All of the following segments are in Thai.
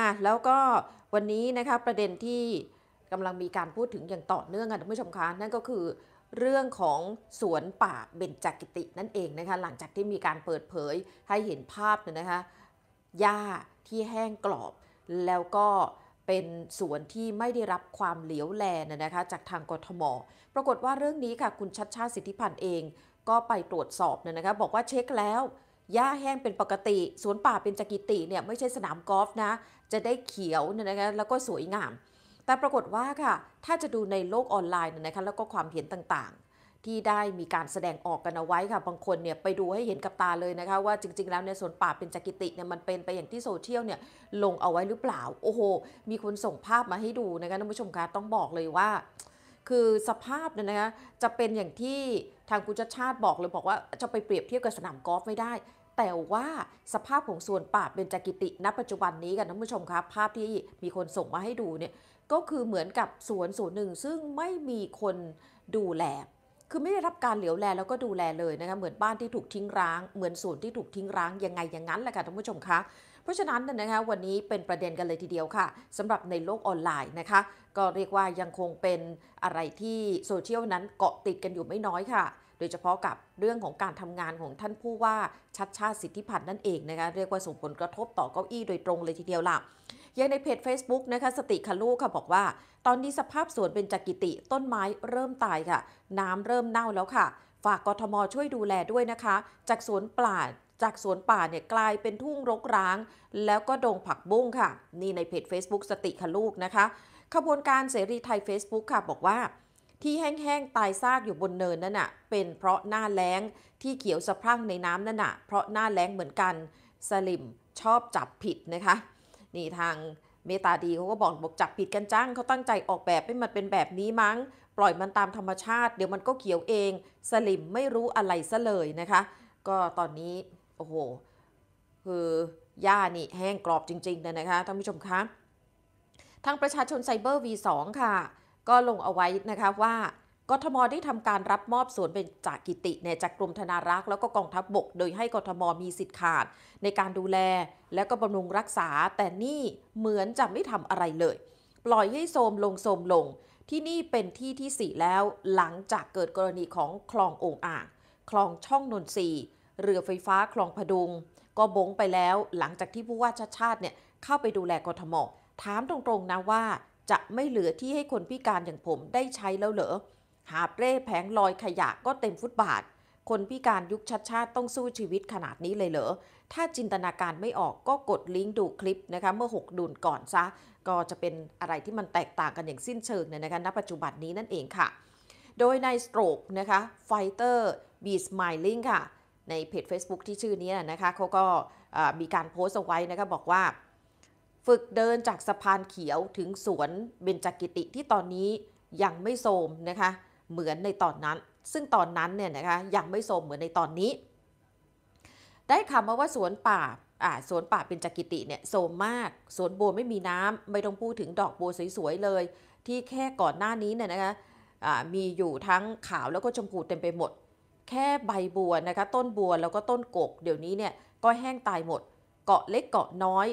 ่ะแล้วก็วันนี้นะคะประเด็นที่กำลังมีการพูดถึงอย่างต่อเนื่องค่ะท่านผู้ชมคะนั่นก็คือเรื่องของสวนป่าเบญจกิตินั่นเองนะคะหลังจากที่มีการเปิดเผยให้เห็นภาพเนี่ยนะคะหญ้าที่แห้งกรอบ แล้วก็เป็นสวนที่ไม่ได้รับความเหลียวแลนะคะจากทางกทมปรากฏว่าเรื่องนี้ค่ะคุณชัดชาติสิทธิพันธ์เองก็ไปตรวจสอบเนี่ยนะคะบอกว่าเช็คแล้วหญ้าแห้งเป็นปกติสวนป่าเป็นจกิติเนี่ยไม่ใช่สนามกอล์ฟนะ จะได้เขียวนะคะแล้วก็สวยงาม แต่ปรากฏว่าค่ะถ้าจะดูในโลกออนไลน์นะคะ แล้วก็ความเห็นต่างๆ ที่ได้มีการแสดงออกกันเอาไว้ค่ะ บางคนเนี่ยไปดูให้เห็นกับตาเลยนะคะว่าจริงๆแล้วในสวนป่าเป็นจกิติเนี่ยมันเป็นไปอย่างที่โซเชียลเนี่ยลงเอาไว้หรือเปล่าโอ้โหมีคนส่งภาพมาให้ดูนะคะท่านผู้ชมคะต้องบอกเลยว่า คือสภาพเนี่ยนะคะจะเป็นอย่างที่ทางกุจชาติบอกเลยบอกว่าจะไปเปรียบเทียบกับสนามกอล์ฟไม่ได้แต่ว่าสภาพของส่วนป่าเบญจกิติณ ปัจจุบันนี้กันท่านผู้ชมครับภาพที่มีคนส่งมาให้ดูเนี่ยก็คือเหมือนกับสวนสวนหนึ่งซึ่งไม่มีคนดูแลคือไม่ได้รับการเหลียวแลแล้วก็ดูแลเลยนะคะเหมือนบ้านที่ถูกทิ้งร้าง เหมือนสวนที่ถูกทิ้งร้าง ยังไงอย่างนั้นแหละค่ะท่านผู้ชมคะเพราะฉะนั้นนะคะวันนี้เป็นประเด็นกันเลยทีเดียวค่ะ สำหรับในโลกออนไลน์นะคะ ก็เรียกว่ายังคงเป็นอะไรที่โซเชียลนั้นเกาะติดกันอยู่ไม่น้อยค่ะโดยเฉพาะกับเรื่องของการทำงานของท่านผู้ว่า ชัดชาติสิทธิพันธ์นั่นเองนะคะ เรียกว่าส่งผลกระทบต่อเก้าอี้โดยตรงเลยทีเดียวล่ะ ยังในเพจ Facebook นะคะสติคลูค่ะบอกว่า ตอนนี้สภาพสวนเป็นจักิติต้นไม้เริ่มตายค่ะ น้ำเริ่มเน่าแล้วค่ะ ฝากกทมช่วยดูแลด้วยนะคะ จากสวนป่า จากสวนป่าเนี่ยกลายเป็นทุ่งรกร้าง แล้วก็ดงผักบุ้งค่ะนี่ในเพจ Facebook สติคลูกนะคะ ขบวนการเสรีไทย Facebook ค่ะ บอกว่าที่แห้งๆตายซากอยู่บนเนินนั่นน่ะ เป็นเพราะหน้าแล้ง ที่เขียวสะพรั่งในน้ำนั่นน่ะเพราะหน้าแล้งเหมือนกันสลิมชอบจับผิดนะคะ นี่ทางเมตาดีเขาก็บอกบอกจับผิดกันจ้างเขาตั้งใจออกแบบให้มันเป็นแบบนี้มั้ง ปล่อยมันตามธรรมชาติเดี๋ยวมันก็เขียวเองสลิมไม่รู้อะไรซะเลยนะคะ ก็ตอนนี้โอ้โหคือหญ้านี่แห้งกรอบจริงๆเลยนะคะท่านผู้ชมคะทางประชาชนไซเบอร์ V2 ค่ะก็ลงเอาไว้นะคะว่า กทม ได้ทำการรับมอบสวนเป็นจากกิติเนี่ยจากกรมธนารักษ์แล้วก็กองทัพบบก โดยให้กทม มีสิทธิ์ขาด ในการดูแลและก็บำรุงรักษา แต่นี่เหมือนจะไม่ทำอะไรเลย ปล่อยให้โทมลงโทมลงที่นี่เป็นที่ที่4แล้วหลังจากเกิดกรณีของ คลององอ่าง คลองช่องนนทรีเรือไฟฟ้าคลองพดุง ก็บงไปแล้ว หลังจากที่ผู้ว่าชาติชาติเนี่ยเข้าไปดูแลกทมถามตรงๆนะว่าจะไม่เหลือที่ให้คนพิการอย่างผมได้ใช้แล้วเหรอหาเร่แผงลอยขยะ ก็เต็มฟุตบาท คนพิการยุคชัดชาติต้องสู้ชีวิตขนาดนี้เลยเหรอถ้าจินตนาการไม่ออกก็กดลิงก์ดูคลิปนะคะเมื่อ 6 ดุนก่อนซะ ก็จะเป็นอะไรที่มันแตกต่างกันอย่างสิ้นเชิงเนี่ยนะคะณปัจจุบันนี้นั่นเองค่ะ โดยายสโตรกนะคะไฟเตอร์บีสมายลิงค่ะ ในเพจ Facebook ที่ชื่อนี้นะคะเขาก็มีการโพสต์เอาไว้นะคะบอกว่าฝึกเดินจากสะพานเขียวถึงสวนเบญจกิติที่ตอนนี้ยังไม่โทมนะคะเหมือนในตอนนั้น ซึ่งตอนนั้นเนี่ยนะคะยังไม่โทมเหมือนในตอนนี้ ได้คำาว่า สวนป่าอ่าสวนป่าเบญจกิติเนี่ยโทมมาก สวนบัวไม่มีน้ำไม่ต้องพูดถึงดอกบัวสวยๆเลย ที่แค่ก่อนหน้านี้เนี่ยนะคะมีอยู่ทั้งขาวแล้วก็ชมพูเต็มไปหมด แค่ใบบัวนะคะต้นบัวแล้วก็ต้นกก เดี๋ยวนี้เนี่ยก็แห้งตายหมดเกาะเล็กเกาะน้อย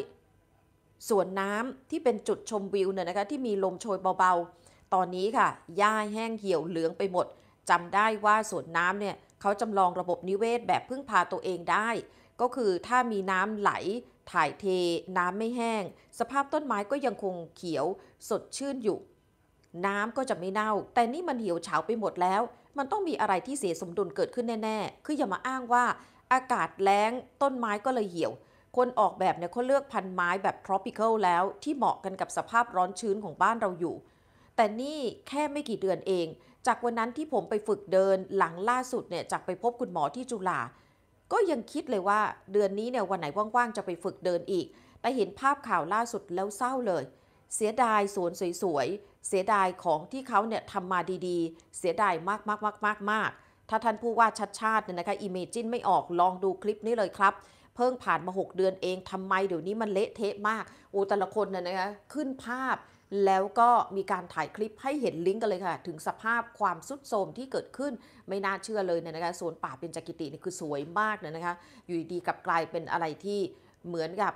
สวนน้ำที่เป็นจุดชมวิวเนี่ยนะคะที่มีลมโชยเบาๆ ตอนนี้ค่ะหญ้าแห้งเหี่ยวเหลืองไปหมด จำได้ว่าสวนน้ำเนี่ยเขาจำลองระบบนิเวศแบบพึ่งพาตัวเองได้ ก็คือถ้ามีน้ำไหลถ่ายเท น้ำไม่แห้ง สภาพต้นไม้ก็ยังคงเขียวสดชื่นอยู่ น้ำก็จะไม่เน่า แต่นี่มันเหี่ยวเฉาไปหมดแล้ว มันต้องมีอะไรที่เสียสมดุลเกิดขึ้นแน่ๆ คืออย่ามาอ้างว่าอากาศแล้งต้นไม้ก็เลยเหี่ยวคนออกแบบเนี่ยเขาเลือกพันไม้แบบ tropical แล้วที่เหมาะกันกับสภาพร้อนชื้นของบ้านเราอยู่ แต่นี่แค่ไม่กี่เดือนเอง จากวันนั้นที่ผมไปฝึกเดินหลังล่าสุดเนี่ยจากไปพบคุณหมอที่จุฬาก็ยังคิดเลยว่าเดือนนี้เนี่ยวันไหนว่างๆจะไปฝึกเดินอีก แต่เห็นภาพข่าวล่าสุดแล้วเศร้าเลย เสียดายสวนสวยๆเสียดายของที่เขาเนี่ยทำมาดีๆ เสียดายมากๆๆๆๆถ้าท่านผู้ว่าชัดชาติเนี่ยนะคะอิมเมจินไม่ออกลองดูคลิปนี้เลยครับเพิ่งผ่านมา 6 เดือนเอง ทำไมเดี๋ยวนี้มันเละเทะมาก โอ้แต่ละคนเนี่ยนะคะ ขึ้นภาพแล้วก็มีการถ่ายคลิปให้เห็นลิงก์กันเลยค่ะ ถึงสภาพความสุดโทมที่เกิดขึ้นไม่น่าเชื่อเลยเนี่ยนะคะ สวนป่าเป็นจักิตินี่คือสวยมากเนี่ยนะคะ อยู่ดีกับกลายเป็นอะไรที่เหมือนกับ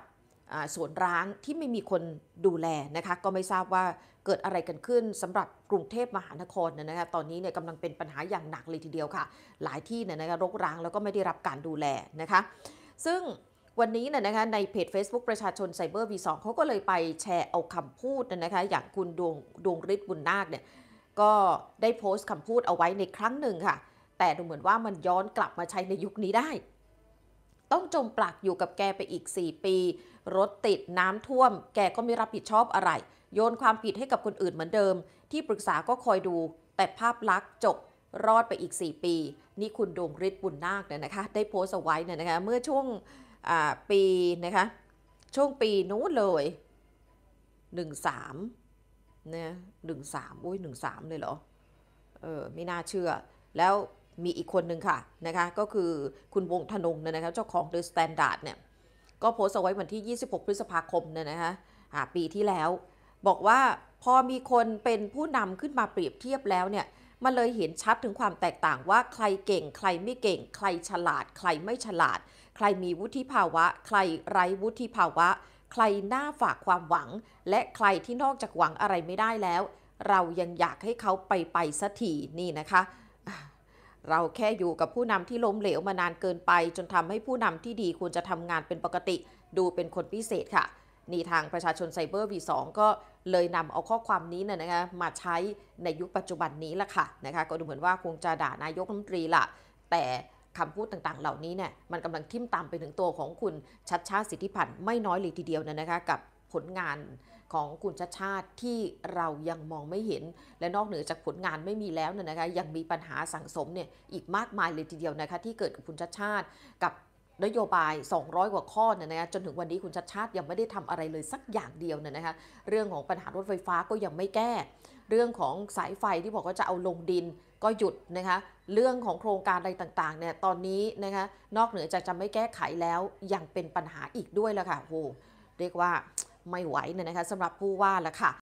สวนร้างที่ไม่มีคนดูแลนะคะ ก็ไม่ทราบว่าเกิดอะไรกันขึ้น สำหรับกรุงเทพมหานครเนี่ยนะคะ ตอนนี้เนี่ยกำลังเป็นปัญหาอย่างหนักเลยทีเดียวค่ะ หลายที่เนี่ยนะคะรกร้างแล้วก็ไม่ได้รับการดูแลนะคะซึ่งวันนี้เนี่ยนะคะในเพจ Facebook ประชาชนไซเบอร์วองเขาก็เลยไปแชร์เอาคำพูดนะคะ อย่างคุณดวงดวงฤทธิ์บุญนาคเนี่ยก็ได้โพสต์คำพูดเอาไว้ในครั้งหนึ่งค่ะ แต่ดูเหมือนว่ามันย้อนกลับมาใช้ในยุคนี้ได้ ต้องจมปลักอยู่กับแกไปอีก 4 ปี รถติดน้ำท่วม แกก็ไม่รับผิดชอบอะไร โยนความผิดให้กับคนอื่นเหมือนเดิม ที่ปรึกษาก็คอยดู แต่ภาพลักษณ์จบรอดไปอีก 4 ปีนี่คุณดวงฤทธิ์บุญนาคเนี่ยนะคะได้โพสต์เอาไว้เนี่ยนะคะเมื่อช่วงปีนะคะช่วงปีนู้นเลย 13นะหนึ่งสามอุ้ยหนึ่งสามเลยเหรอเออไม่น่าเชื่อ แล้วมีอีกคนหนึ่งค่ะนะคะก็คือคุณวงธนงเนี่ยนะคะเจ้าของเดอะสแตนดาร์ดเนี่ยก็โพสต์เอาไว้วันที่ 26 พฤษภาคมเนี่ยนะคะปีที่แล้ว บอกว่าพอมีคนเป็นผู้นำขึ้นมาเปรียบเทียบแล้วเนี่ยมันเลยเห็นชัดถึงความแตกต่างว่าใครเก่งใครไม่เก่ง ใครฉลาดใครไม่ฉลาด ใครมีวุฒิภาวะ ใครไร้วุฒิภาวะ ใครน่าฝากความหวัง และใครที่นอกจากหวังอะไรไม่ได้แล้ว เรายังอยากให้เขาไปไปสักทีนี่นะคะ เราแค่อยู่กับผู้นำที่ล้มเหลวมานานเกินไป จนทำให้ผู้นำที่ดีควรจะทำงานเป็นปกติดูเป็นคนพิเศษค่ะนี่ทางประชาชนไซเบอร์ V2 ก็เลยนำเอาข้อความนี้เนี่ยนะคะมาใช้ในยุคปัจจุบันนี้ละค่ะนะคะก็ดูเหมือนว่าคงจะด่านายกรัฐมนตรีละ แต่คำพูดต่างๆเหล่านี้เนี่ยมันกำลังทิ่มตามไปถึงตัวของคุณชัดชาติสิทธิพันธ์ไม่น้อยเลยทีเดียวนะคะกับผลงานของคุณชัดชาติที่เรายังมองไม่เห็น และนอกเหนือจากผลงานไม่มีแล้วเนี่ยนะคะยังมีปัญหาสังสมเนี่ยอีกมากมายเลยทีเดียวนะคะที่เกิดกับคุณชัดชาติ กับนโยบาย 200 กว่าข้อเนี่ยนะคะจนถึงวันนี้คุณชัดชาติยังไม่ได้ทำอะไรเลยสักอย่างเดียวเนี่ยนะคะ เรื่องของปัญหารถไฟฟ้าก็ยังไม่แก้ เรื่องของสายไฟที่บอกว่าจะเอาลงดินก็หยุดนะคะ เรื่องของโครงการอะไรต่างๆเนี่ยตอนนี้นะคะ นอกเหนือจากจะไม่แก้ไขแล้ว ยังเป็นปัญหาอีกด้วยละค่ะ โห เรียกว่าไม่ไหวเนี่ยนะคะสำหรับผู้ว่าละค่ะ